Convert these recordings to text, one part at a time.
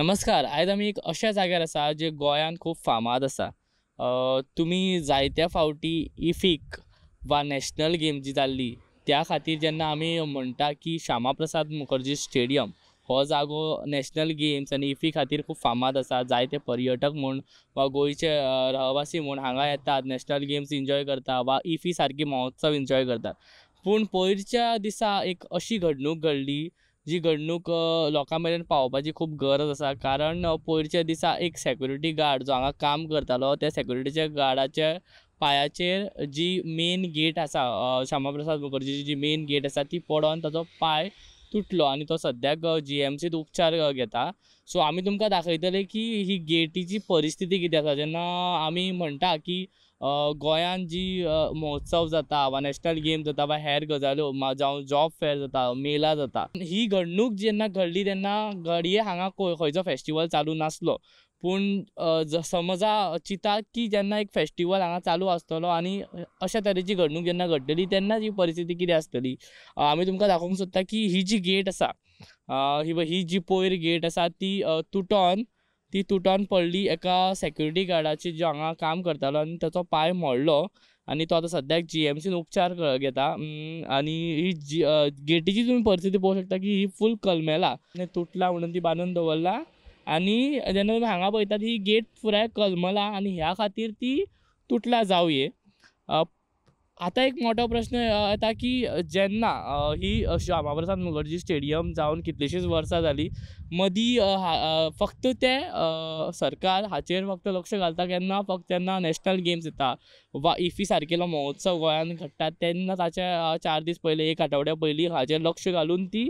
नमस्कार आयज आमी एक अशा जाग्यार आसा जे गोंयांत खूब फामाद आसा तुमी जायत्या फावटी इफीक वा नॅशनल गेम जी जाल्ली त्या खातीर जेन्ना आमी म्हणटा की श्यामा प्रसाद मुखर्जी स्टेडियम हो जागो नॅशनल गेम्स आनी इफी खातीर खूब फामाद आसा जायते पर्यटक म्हूण वा गोंयचे रहवासी म्हूण हांगा येतात नॅशनल गेम्स एन्जॉय करतात वा इफी सारकी महोत्सव एन्जॉय करतात पूण पयरच्या दिसा एक अशी घडणूक घडली जी घडणूक लोकां मेरेन पावोवपाची खूब गरज आसा कारण पयरच्या दिसा एक सेक्युरिटी गार्ड जो हांगा काम करतालो त्या सेक्युरिटीच्या गार्डाच्या पांयाचेर जी मेन गेट आसा श्यामाप्रसाद मुखर्जीची जी मेन गेट आसा ती पडोन ताचो पाय तुटलो आणि तो सद्याक जी एम सीत उपचार घेता सो आमी तुमकां दाखयतले की ही गेटीची परिस्थिती कितें आसा जेन्ना आमी म्हणटा की गोंयान जी महोत्सव जाता वा नॅशनल गेम जाता वा हेर गजाल्यो जावं जॉब फेर जाता मेला जाता ही घडणूक जेन्ना घडली तेन्ना घडये हांगा खंयचो फेस्टिवल चालू नासलो पूण समजा चिता की जेन्ना एक फेस्टिवल हांगा चालू आसतलो आनी अशा तरेची घडणूक जेन्ना घडटली तेन्ना ही परिस्थिती कितें आसतली आमी तुमकां दाखोवंक सोदता की ही जी गेट आसा ही जी पयर गेट आसा ती तुटोन ती तुटोन पडली एका सेक्युरिटी गार्डाची जो हांगा काम करतालो आनी ताचो पांय मोडलो आनी तो आतां सद्याक जी एम सीन उपचार घेता आनी ही जी गेटीची तुमी परिस्थिती पळोवंक शकता की ही फूल कलमेला तुटला म्हणून ती बांदून दवरला आनी जेन्ना तुमी हांगा पळयतात ही गेट पुराय कलमला आनी ह्या खातीर ती तुटला जावये आता एक मोठा प्रश्न येता की जेन्ना ही श्यामाप्रसाद मुखर्जी स्टेडियम जाऊन कितलीशीच वर्सां झाली मदीं फक्त ते सरकार हाचेर फक्त लक्ष घालता केन्ना फक्त तेन्ना नॅशनल गेम्स येता वा इफी सारकेलो महोत्सव गोंयांत घडटा तेन्ना ताच्या चार दीस पहिले एक आठवड्या पयलीं हाचेर लक्ष घालून ती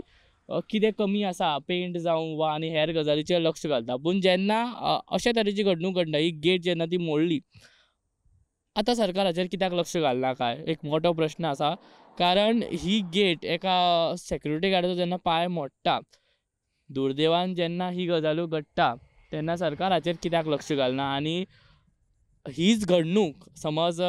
कितें कमी आसा पेंट जावं वा आनी हेर गजालीचेर लक्ष घालता पूण जेन्ना अशा तरेची घडणूक घडटा ही गेट जेन्ना ती मोडली आता सरकार कित्याक लक्ष घालना काय एक मोठो प्रश्न असा कारण ही गेट एका सेक्युरिटी गार्डाचो जेन्ना पाय मोडटा दुर्दैवान जेन्ना ही गजालो घडटा तेन्ना सरकार कित्याक लक्ष घालना आनी हीच घडणूक समज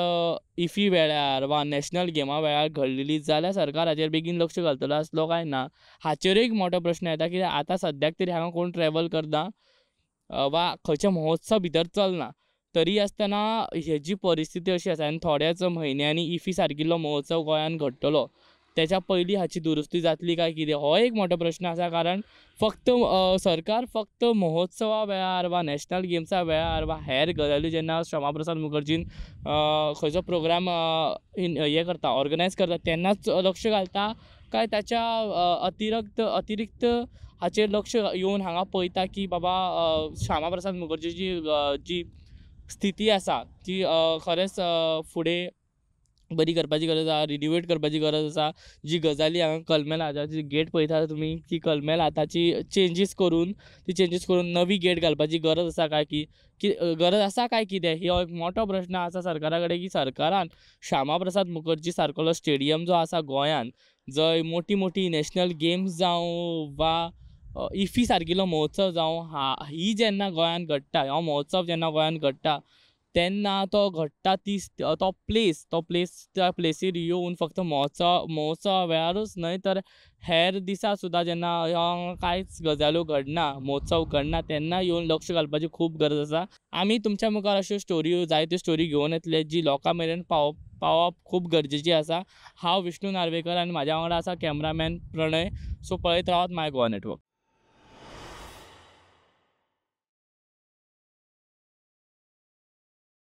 इफी वेळार वा नॅशनल गेमा वेळार घडलेली जाल्यार सरकार हाचेर बेगीन लक्ष घालतलो आसलो काय ना हाचेर एक मोठो प्रश्न येता कित्याक आतां सद्याक तरी हांगा कोण ट्रॅवल करना वा खंयच्या महोत्सव भितर चलना तरी आसतना जी परिस्थिती अशी आसा आणि थोड्याच महिन्यांनी इफी सारकिल्लो महोत्सव गोयात घडटलो त्याच्या पहिली हाची दुरुस्ती जातली काय कितें हो एक मोठा प्रश्न असा कारण फक्त सरकार फक्त महोत्सवा वेळार वा नॅशनल गेम्सा वेळार वा हेर गजाली जेन्ना श्यामा प्रसाद मुखर्जीन खंयचो प्रोग्राम हे करता ऑर्गनायज करता तेन्नाच लक्ष घालता काय त्याच्या अतिरिक्त अतिरिक्त हाचेर लक्ष येऊन हांगा पळयता की बाबा श्यामा प्रसाद मुखर्जीची जी स्थिती आसा ती खरेंच फुडें बरी करपाची गरज आसा रिन्युएट करपाची गरज आसा जी गजाली हांगा कलमेल जी गेट पळयता तुमी ती कलमेल आताची चेंजीस करून ती चेंजीस करून नवी गेट घालपाची गरज आसा काय की गरज आसा काय कितें हो एक मोठो प्रश्न आसा सरकारा कडेन की सरकारान श्यामा प्रसाद मुखर्जी सारकोलो स्टेडियम जो आसा गोंयांत जंय मोठी मोठी नॅशनल गेम्स जावं वा इफी सारकिलो महोत्सव जावं हा ही जेन्ना गोंयांत घडटा हो महोत्सव जेन्ना गोंयांत घडटा तेन्ना तो घडटा ती तो प्लेस तो प्लेस त्या प्लेसीर येवन फक्त महोत्सव महोत्सवा वेळारूच न्हय तर हेर दिसा सुद्दां जेन्ना ह्यो कांयच घडना महोत्सव घडना तेन्ना येवन लक्ष घालपाची खूब गरज आसा आमी तुमच्या मुखार अश्यो स्टोरी जायत्यो स्टोरी घेवन येतले जी लोकां मेरेन पाव पावप खूब गरजेची आसा हांव विष्णू नार्वेकर आनी म्हाज्या वांगडा आसा कॅमरामॅन प्रणय सो पळयत रावात माय गोवा नेटवर्क